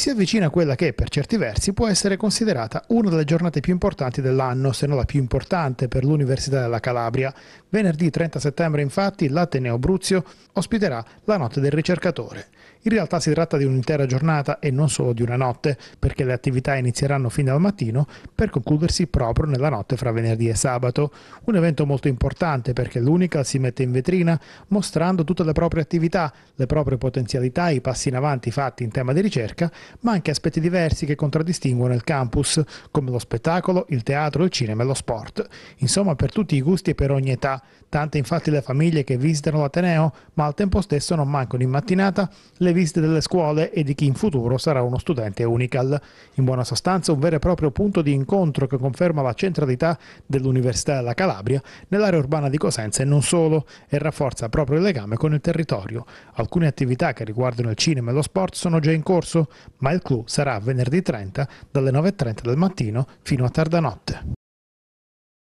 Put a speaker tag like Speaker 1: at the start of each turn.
Speaker 1: si avvicina a quella che, per certi versi, può essere considerata una delle giornate più importanti dell'anno, se non la più importante per l'Università della Calabria. Venerdì 30 settembre, infatti, l'Ateneo Bruzio ospiterà la notte del ricercatore. In realtà si tratta di un'intera giornata e non solo di una notte, perché le attività inizieranno fino al mattino per concludersi proprio nella notte fra venerdì e sabato. Un evento molto importante perché l'Unical si mette in vetrina mostrando tutte le proprie attività, le proprie potenzialità, i passi in avanti fatti in tema di ricerca ma anche aspetti diversi che contraddistinguono il campus, come lo spettacolo, il teatro, il cinema e lo sport. Insomma, per tutti i gusti e per ogni età. Tante infatti le famiglie che visitano l'Ateneo, ma al tempo stesso non mancano in mattinata le visite delle scuole e di chi in futuro sarà uno studente Unical. In buona sostanza un vero e proprio punto di incontro che conferma la centralità dell'Università della Calabria nell'area urbana di Cosenza e non solo, e rafforza proprio il legame con il territorio. Alcune attività che riguardano il cinema e lo sport sono già in corso, ma il clou sarà venerdì 30 dalle 9.30 del mattino fino a tarda notte.